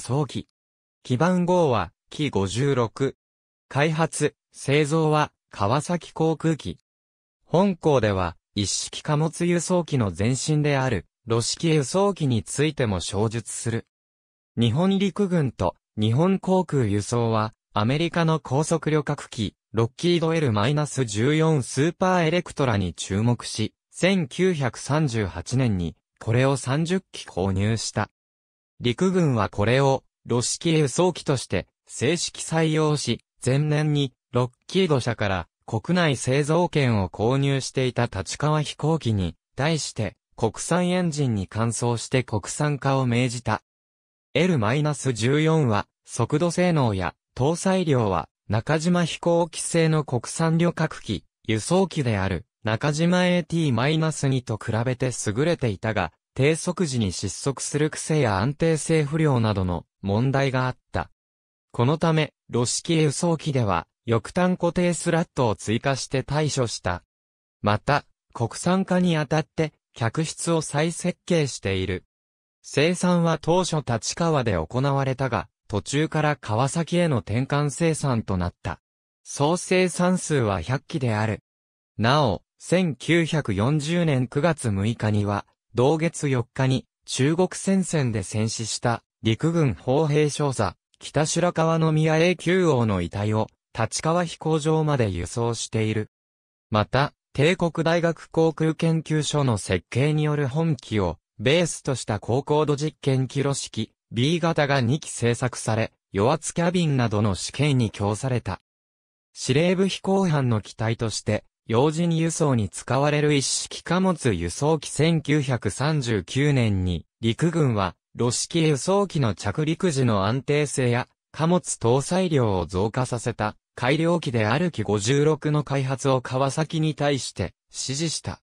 早期。基盤号は、機56。開発、製造は、川崎航空機。本校では、一式貨物輸送機の前身である、ロ式輸送機についても詳述する。日本陸軍と日本航空輸送は、アメリカの高速旅客機、ロッキード L-14 スーパーエレクトラに注目し、1938年に、これを30機購入した。陸軍はこれを、ロシキ輸送機として、正式採用し、前年に、ロッキード社から、国内製造権を購入していた立川飛行機に、対して、国産エンジンに換装して国産化を命じた。L-14 は、速度性能や、搭載量は、中島飛行機製の国産旅客機、輸送機である、中島 AT-2 と比べて優れていたが、低速時に失速する癖や安定性不良などの問題があった。このため、ロシキ輸送機では、翼端固定スラットを追加して対処した。また、国産化にあたって、客室を再設計している。生産は当初立川で行われたが、途中から川崎への転換生産となった。総生産数は100機である。なお、1940年9月6日には、同月4日に中国戦線で戦死した陸軍砲兵少佐、北白川宮永久王の遺体を立川飛行場まで輸送している。また、帝国大学航空研究所の設計による本機をベースとした高高度実験キロ式 B 型が2機製作され、与圧キャビンなどの試験に供された。司令部飛行班の機体として、用人輸送に使われる一式貨物輸送機1939年に、陸軍は、露式輸送機の着陸時の安定性や、貨物搭載量を増加させた、改良機である機56の開発を川崎に対して指示した。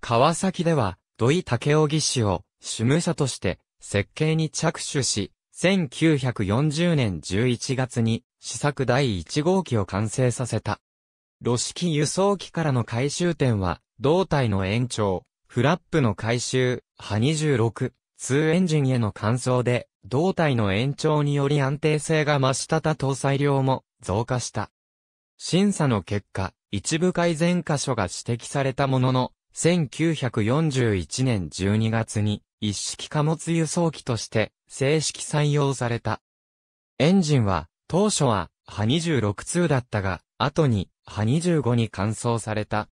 川崎では、土井竹雄義氏を主務者として設計に着手し、1940年11月に試作第1号機を完成させた。露式輸送機からの回収点は、胴体の延長、フラップの回収、波26、2エンジンへの換装で、胴体の延長により安定性が増したた搭載量も増加した。審査の結果、一部改善箇所が指摘されたものの、1941年12月に一式貨物輸送機として正式採用された。エンジンは当初は波26通だったが、後に、刃25に換装された。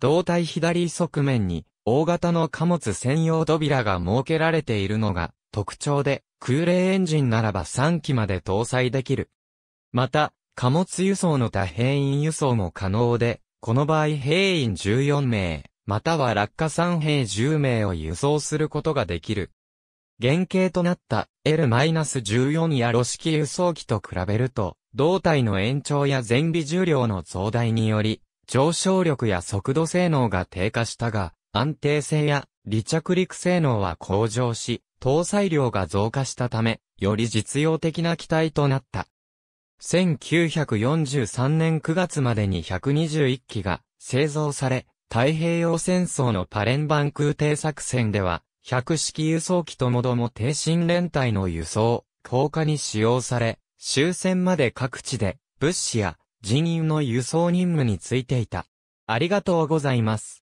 胴体左側面に、大型の貨物専用扉が設けられているのが特徴で、空冷エンジンならば3機まで搭載できる。また、貨物輸送の他兵員輸送も可能で、この場合兵員14名、または落下3兵10名を輸送することができる。原型となった L-14 やロ式輸送機と比べると、胴体の延長や前尾重量の増大により、上昇力や速度性能が低下したが、安定性や離着陸性能は向上し、搭載量が増加したため、より実用的な機体となった。1943年9月までに121機が製造され、太平洋戦争のパレンバン空挺作戦では、100式輸送機ともども低進連隊の輸送、降下に使用され、終戦まで各地で物資や人員の輸送任務についていた。ありがとうございます。